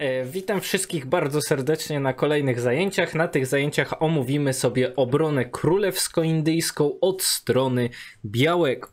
E, witam wszystkich bardzo serdecznie na kolejnych zajęciach. Na tych zajęciach omówimy sobie obronę królewsko-indyjską od strony białego.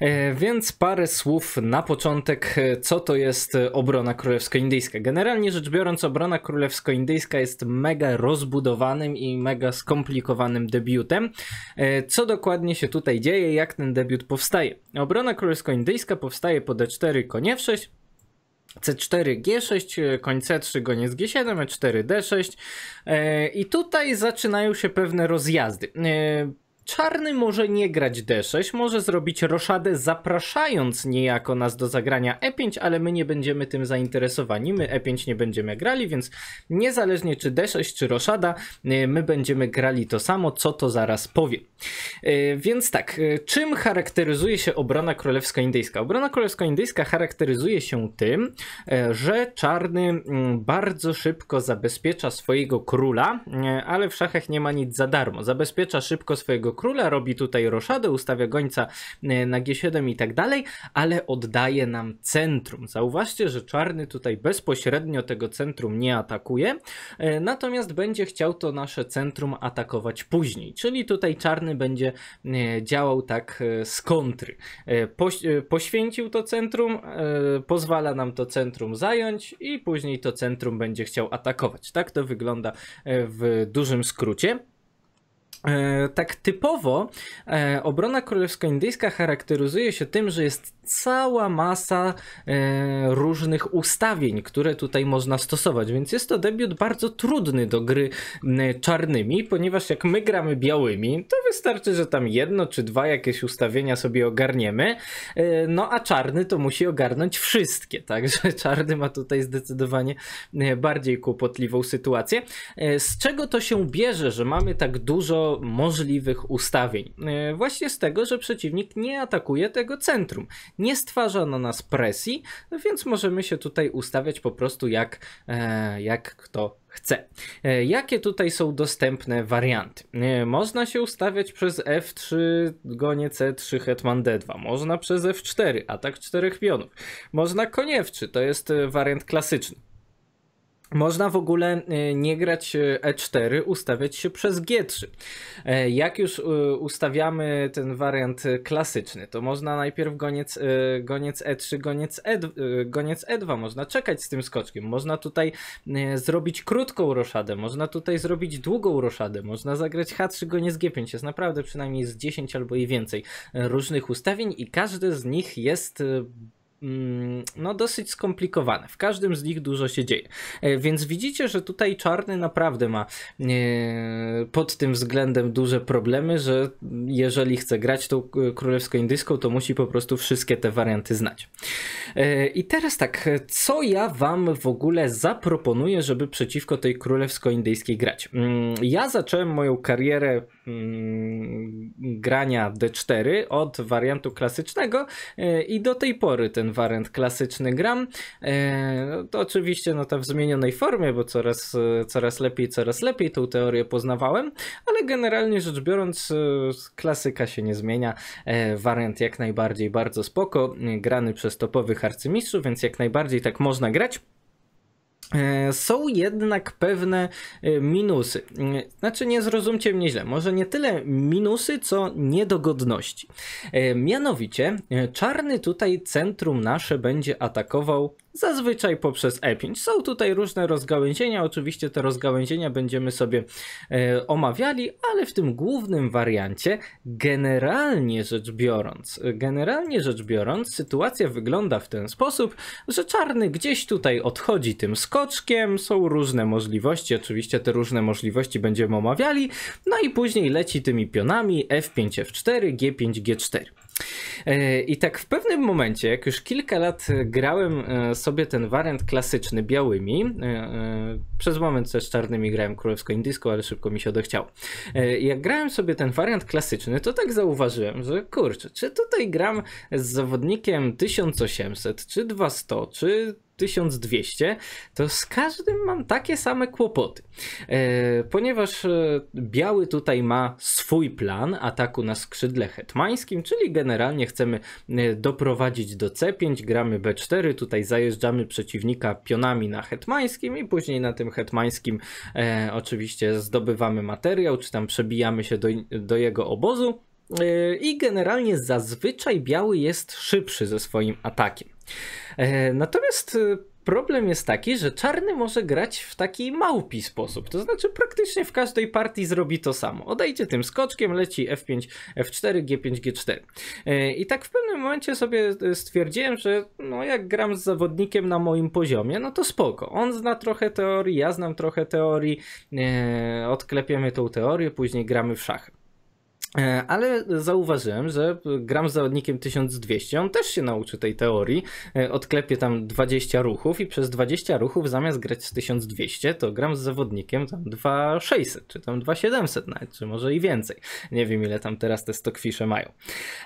E, więc parę słów na początek, e, co to jest obrona królewsko-indyjska. Generalnie rzecz biorąc, obrona królewsko-indyjska jest mega rozbudowanym i mega skomplikowanym debiutem. Co dokładnie się tutaj dzieje, jak ten debiut powstaje? Obrona królewsko-indyjska powstaje po D4 konie 6 C4G6, koń C3, goniec G7, E4D6 e, i tutaj zaczynają się pewne rozjazdy. E, Czarny może nie grać D6, może zrobić roszadę zapraszając niejako nas do zagrania E5, ale my nie będziemy tym zainteresowani, my E5 nie będziemy grali, więc niezależnie czy D6 czy roszada, y, my będziemy grali to samo, co to zaraz powiem. Y, więc tak, y, czym charakteryzuje się obrona królewsko-indyjska? Obrona królewsko-indyjska charakteryzuje się tym, że czarny mm, bardzo szybko zabezpiecza swojego króla, ale w szachach nie ma nic za darmo. Zabezpiecza szybko swojego króla, robi tutaj roszadę, ustawia gońca e, na G7 i tak dalej, ale oddaje nam centrum. Zauważcie, że czarny tutaj bezpośrednio tego centrum nie atakuje, e, natomiast będzie chciał to nasze centrum atakować później, czyli tutaj czarny będzie e, działał tak z kontry. Poświęcił to centrum, pozwala nam to centrum zająć i później to centrum będzie chciał atakować. Tak to wygląda w dużym skrócie. E, tak typowo e, obrona królewsko-indyjska charakteryzuje się tym, że jest cała masa e, różnych ustawień, które tutaj można stosować, więc jest to debiut bardzo trudny do gry czarnymi, ponieważ jak my gramy białymi, to wystarczy, że tam jedno czy dwa jakieś ustawienia sobie ogarniemy, no a czarny to musi ogarnąć wszystkie, także czarny ma tutaj zdecydowanie bardziej kłopotliwą sytuację. Z czego to się bierze, że mamy tak dużo możliwych ustawień. E, właśnie z tego, że przeciwnik nie atakuje tego centrum, nie stwarza na nas presji, więc możemy się tutaj ustawiać po prostu jak, e, jak kto chce. E, jakie tutaj są dostępne warianty? Można się ustawiać przez F3 gonie C3 hetman D2, można przez F4 atak czterech pionów, można konie to jest wariant klasyczny. Można w ogóle e, nie grać E4, e ustawiać się przez G3. E, jak już ustawiamy ten wariant klasyczny, to można najpierw goniec, goniec E3, goniec, e, goniec E2, można czekać z tym skoczkiem, można tutaj zrobić krótką roszadę, można tutaj zrobić długą roszadę, można zagrać H3, goniec G5. Jest naprawdę przynajmniej z 10 albo i więcej różnych ustawień i każdy z nich jest Mm, no dosyć skomplikowane. W każdym z nich dużo się dzieje. E, więc widzicie, że tutaj czarny naprawdę ma e, pod tym względem duże problemy, że jeżeli chce grać tą e, królewską indyjską, to musi po prostu wszystkie te warianty znać. I teraz tak, co ja wam w ogóle zaproponuję, żeby przeciwko tej królewsko-indyjskiej grać? Mm, ja zacząłem moją karierę mm, grania D4 od wariantu klasycznego i do tej pory ten ten wariant klasyczny gram. E, no to oczywiście no, ta w zmienionej formie, bo coraz, e, coraz lepiej, coraz lepiej tą teorię poznawałem, ale generalnie rzecz biorąc, e, klasyka się nie zmienia. Wariant jak najbardziej bardzo spoko, grany przez topowych arcymistrzów, więc jak najbardziej tak można grać. E, są jednak pewne e, minusy. E, znaczy, nie zrozumcie mnie źle, może nie tyle minusy, co niedogodności. Mianowicie, czarny tutaj centrum nasze będzie atakował zazwyczaj poprzez E5. Są tutaj różne rozgałęzienia, oczywiście te rozgałęzienia będziemy sobie e, omawiali, ale w tym głównym wariancie generalnie rzecz biorąc, e, generalnie rzecz biorąc sytuacja wygląda w ten sposób, że czarny gdzieś tutaj odchodzi tym skoczkiem, są różne możliwości, oczywiście te różne możliwości będziemy omawiali, no i później leci tymi pionami F5, F4, G5, G4. E, I tak w pewnym momencie, jak już kilka lat grałem e, sobie ten wariant klasyczny białymi, e, przez moment też czarnymi grałem królewsko indyjską, ale szybko mi się odechciało. Jak grałem sobie ten wariant klasyczny, to tak zauważyłem, że kurczę, czy tutaj gram z zawodnikiem 1800, czy 200, czy 1200, to z każdym mam takie same kłopoty. E, ponieważ e, biały tutaj ma swój plan ataku na skrzydle hetmańskim, czyli generalnie chcemy e, doprowadzić do C5, gramy B4, tutaj zajeżdżamy przeciwnika pionami na hetmańskim i później na tym hetmańskim oczywiście zdobywamy materiał, czy tam przebijamy się do, do jego obozu. I generalnie zazwyczaj biały jest szybszy ze swoim atakiem. E, natomiast y, problem jest taki, że czarny może grać w taki małpi sposób. To znaczy, praktycznie w każdej partii zrobi to samo. Odejdzie tym skoczkiem, leci F5, F4, G5, G4. I tak w pewnym momencie sobie y, stwierdziłem, że no jak gram z zawodnikiem na moim poziomie, no to spoko. On zna trochę teorii, ja znam trochę teorii. E, Odklepiemy tą teorię, później gramy w szachy. E, ale zauważyłem, że gram z zawodnikiem 1200, on też się nauczy tej teorii, e, odklepie tam 20 ruchów i przez 20 ruchów zamiast grać z 1200, to gram z zawodnikiem tam 2600, czy tam 2700 nawet, czy może i więcej. Nie wiem ile tam teraz te stokfisze mają.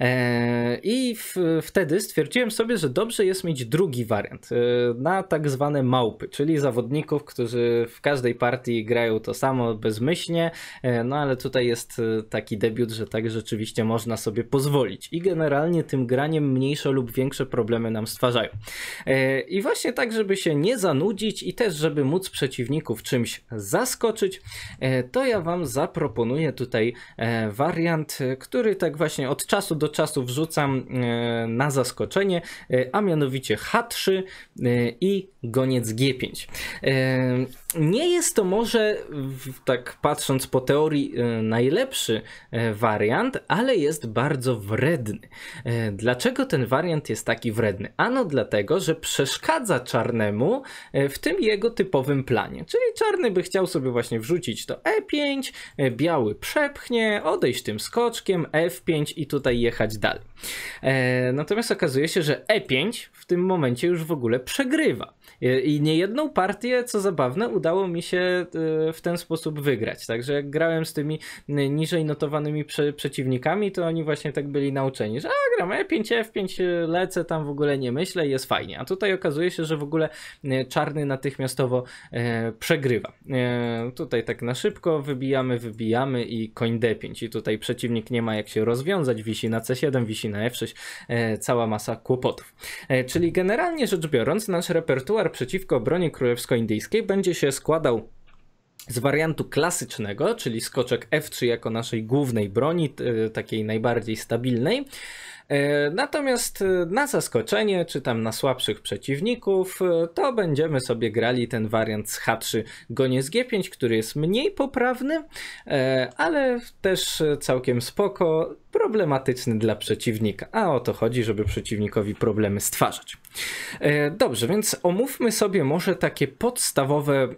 E, I w, wtedy stwierdziłem sobie, że dobrze jest mieć drugi wariant na tak zwane małpy, czyli zawodników, którzy w każdej partii grają to samo bezmyślnie, no ale tutaj jest taki debiut że tak rzeczywiście można sobie pozwolić. I generalnie tym graniem mniejsze lub większe problemy nam stwarzają. E, I właśnie tak, żeby się nie zanudzić i też, żeby móc przeciwników czymś zaskoczyć, e, to ja Wam zaproponuję tutaj e, wariant, który tak właśnie od czasu do czasu wrzucam na zaskoczenie, a mianowicie H3 i goniec G5. Nie jest to może, tak patrząc po teorii, e, najlepszy e, wariant, ale jest bardzo wredny. E, dlaczego ten wariant jest taki wredny? Ano dlatego, że przeszkadza czarnemu w tym jego typowym planie. Czyli czarny by chciał sobie właśnie wrzucić to E5, biały przepchnie, odejść tym skoczkiem, F5 i tutaj jechać dalej. Natomiast okazuje się, że E5 w tym momencie już w ogóle przegrywa. E, I niejedną partię, co zabawne, udało mi się e, w ten sposób wygrać. Także jak grałem z tymi niżej notowanymi prze przeciwnikami, to oni właśnie tak byli nauczeni, że a gram E5F5, lecę tam w ogóle nie myślę i jest fajnie. A tutaj okazuje się, że w ogóle e, czarny natychmiastowo e, przegrywa. E, tutaj tak na szybko wybijamy, wybijamy i koń D5. I tutaj przeciwnik nie ma jak się rozwiązać, wisi na C7, wisi na F6, e, cała masa kłopotów. czyli generalnie rzecz biorąc, nasz repertuar przeciwko broni królewsko-indyjskiej będzie się składał z wariantu klasycznego, czyli skoczek F3 jako naszej głównej broni, e, takiej najbardziej stabilnej. E, natomiast e, na zaskoczenie, czy tam na słabszych przeciwników, to będziemy sobie grali ten wariant z H3 goniec G5, który jest mniej poprawny, ale też całkiem spoko problematyczny dla przeciwnika, a o to chodzi, żeby przeciwnikowi problemy stwarzać. E, dobrze, więc omówmy sobie może takie podstawowe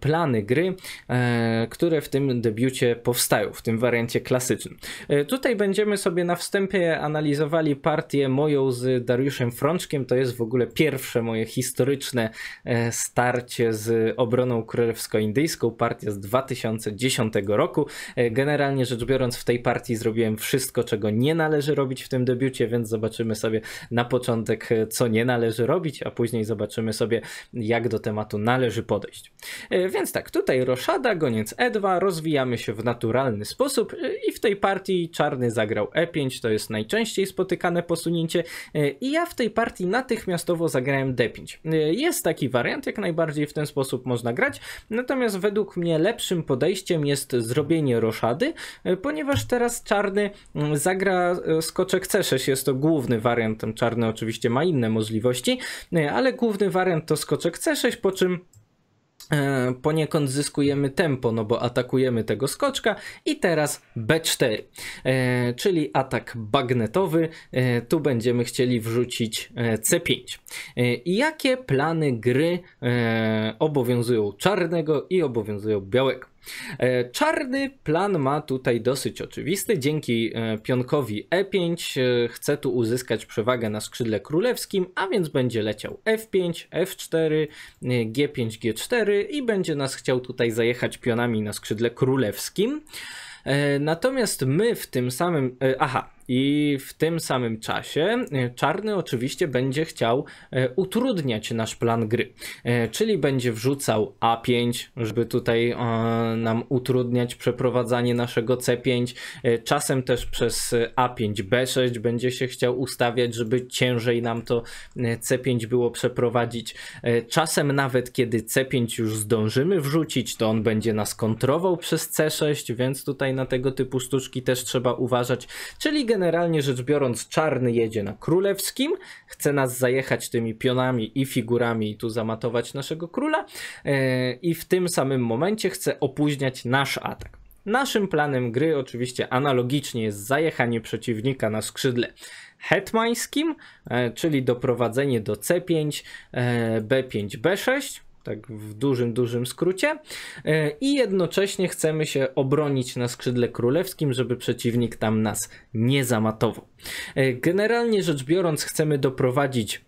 plany gry, e, które w tym debiucie powstają, w tym wariancie klasycznym. E, tutaj będziemy sobie na wstępie analizowali partię moją z Dariuszem Frączkiem, to jest w ogóle pierwsze moje historyczne starcie z obroną królewsko-indyjską, partia z 2010 roku. Generalnie rzecz biorąc w tej partii zrobiłem wszystko, wszystko, czego nie należy robić w tym debiucie, więc zobaczymy sobie na początek, e, co nie należy robić, a później zobaczymy sobie, jak do tematu należy podejść. E, więc tak, tutaj Roszada, goniec E2, rozwijamy się w naturalny sposób e, i w tej partii czarny zagrał E5, to jest najczęściej spotykane posunięcie i ja w tej partii natychmiastowo zagrałem D5. Jest taki wariant, jak najbardziej w ten sposób można grać, natomiast według mnie lepszym podejściem jest zrobienie roszady, ponieważ teraz czarny mm, Zagra e, skoczek C6, jest to główny wariant, ten czarny oczywiście ma inne możliwości, e, ale główny wariant to skoczek C6, po czym e, poniekąd zyskujemy tempo, no bo atakujemy tego skoczka i teraz B4, czyli atak bagnetowy. Tu będziemy chcieli wrzucić C5. Jakie plany gry obowiązują czarnego i obowiązują białego? E, czarny plan ma tutaj dosyć oczywisty. Dzięki e, pionkowi E5 e, chce tu uzyskać przewagę na skrzydle królewskim, a więc będzie leciał F5, F4, G5, G4 i będzie nas chciał tutaj zajechać pionami na skrzydle królewskim. Natomiast my w tym samym. Aha, i w tym samym czasie e, czarny oczywiście będzie chciał e, utrudniać nasz plan gry, e, czyli będzie wrzucał A5, żeby tutaj nam utrudniać przeprowadzanie naszego C5. Czasem też przez A5, B6 będzie się chciał ustawiać, żeby ciężej nam to C5 było przeprowadzić. Czasem nawet kiedy C5 już zdążymy wrzucić, to on będzie nas kontrował przez C6, więc tutaj na tego typu sztuczki też trzeba uważać. Czyli generalnie rzecz biorąc czarny jedzie na królewskim, chce nas zajechać tymi pionami i figurami i tu zamatować naszego króla e, i w tym samym momencie chce opóźniać nasz atak. Naszym planem gry oczywiście analogicznie jest zajechanie przeciwnika na skrzydle hetmańskim, e, czyli doprowadzenie do C5, B5, B6, tak w dużym, dużym skrócie. E, I jednocześnie chcemy się obronić na skrzydle królewskim, żeby przeciwnik tam nas nie zamatował. E, generalnie rzecz biorąc, chcemy doprowadzić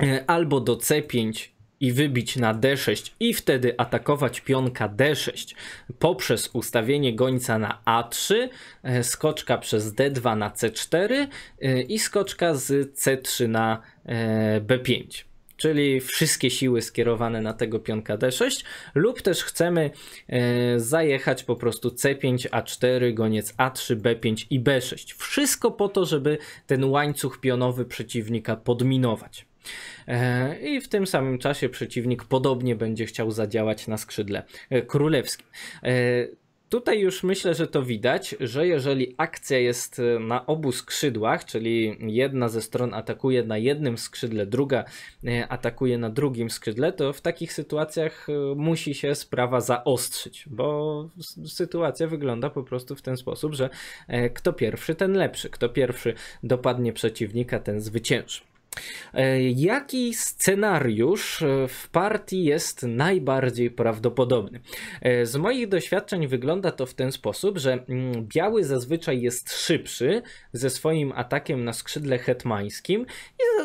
e, albo do C5 i wybić na D6 i wtedy atakować pionka D6 poprzez ustawienie gońca na A3, skoczka przez D2 na C4 i skoczka z C3 na B5 czyli wszystkie siły skierowane na tego pionka D6, lub też chcemy e, zajechać po prostu C5, A4, goniec A3, B5 i B6. Wszystko po to, żeby ten łańcuch pionowy przeciwnika podminować. E, I w tym samym czasie przeciwnik podobnie będzie chciał zadziałać na skrzydle e, królewskim. Tutaj już myślę, że to widać, że jeżeli akcja jest y, na obu skrzydłach, czyli jedna ze stron atakuje na jednym skrzydle, druga y, atakuje na drugim skrzydle, to w takich sytuacjach y, musi się sprawa zaostrzyć, bo sytuacja wygląda po prostu w ten sposób, że e, kto pierwszy, ten lepszy. Kto pierwszy dopadnie przeciwnika, ten zwycięży. E, jaki scenariusz w partii jest najbardziej prawdopodobny? E, z moich doświadczeń wygląda to w ten sposób, że mm, biały zazwyczaj jest szybszy ze swoim atakiem na skrzydle hetmańskim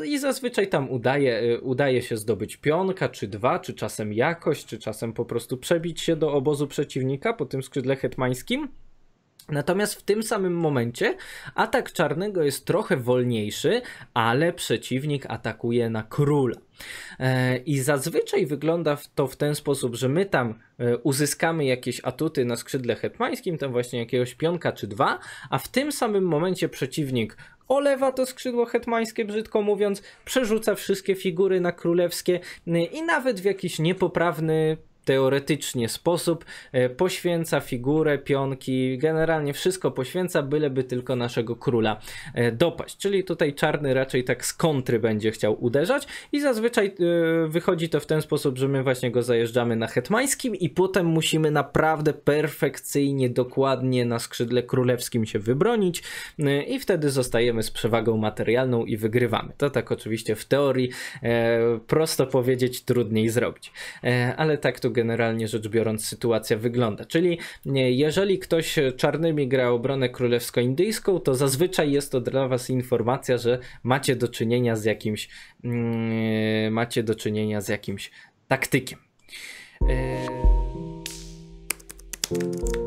i, i zazwyczaj tam udaje, e, udaje się zdobyć pionka, czy dwa, czy czasem jakość, czy czasem po prostu przebić się do obozu przeciwnika po tym skrzydle hetmańskim. Natomiast w tym samym momencie atak czarnego jest trochę wolniejszy, ale przeciwnik atakuje na króla. E, I zazwyczaj wygląda to w ten sposób, że my tam e, uzyskamy jakieś atuty na skrzydle hetmańskim, tam właśnie jakiegoś pionka czy dwa, a w tym samym momencie przeciwnik olewa to skrzydło hetmańskie, brzydko mówiąc, przerzuca wszystkie figury na królewskie e, i nawet w jakiś niepoprawny teoretycznie sposób e, poświęca figurę, pionki, generalnie wszystko poświęca, byleby tylko naszego króla e, dopaść. Czyli tutaj czarny raczej tak z kontry będzie chciał uderzać i zazwyczaj e, wychodzi to w ten sposób, że my właśnie go zajeżdżamy na hetmańskim i potem musimy naprawdę perfekcyjnie, dokładnie na skrzydle królewskim się wybronić i wtedy zostajemy z przewagą materialną i wygrywamy. To tak oczywiście w teorii prosto powiedzieć, trudniej zrobić. Ale tak to generalnie rzecz biorąc sytuacja wygląda. Czyli jeżeli ktoś czarnymi gra obronę królewsko-indyjską, to zazwyczaj jest to dla was informacja, że macie do czynienia z jakimś yy, macie do czynienia z jakimś taktykiem. Yy...